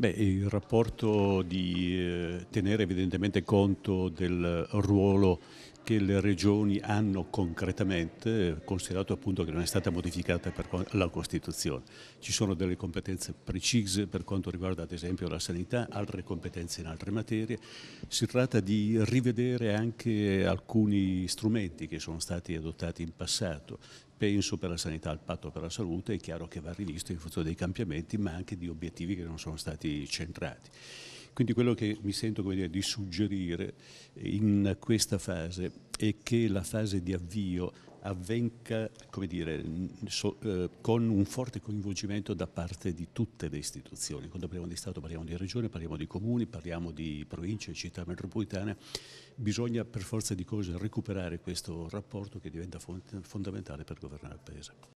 Beh, il rapporto di eh, tenere evidentemente conto del ruolo che le regioni hanno concretamente, considerato appunto che non è stata modificata la Costituzione. Ci sono delle competenze precise per quanto riguarda ad esempio la sanità, altre competenze in altre materie. Si tratta di rivedere anche alcuni strumenti che sono stati adottati in passato penso per la sanità al patto per la salute è chiaro che va rivisto in funzione dei cambiamenti ma anche di obiettivi che non sono stati centrati. Quindi quello che mi sento dire, di suggerire in questa fase è che la fase di avvio avvenga dire, so, eh, con un forte coinvolgimento da parte di tutte le istituzioni. Quando parliamo di Stato parliamo di regione, parliamo di comuni, parliamo di province, città metropolitane. Bisogna per forza di cose recuperare questo rapporto che diventa fondamentale per governare il Paese.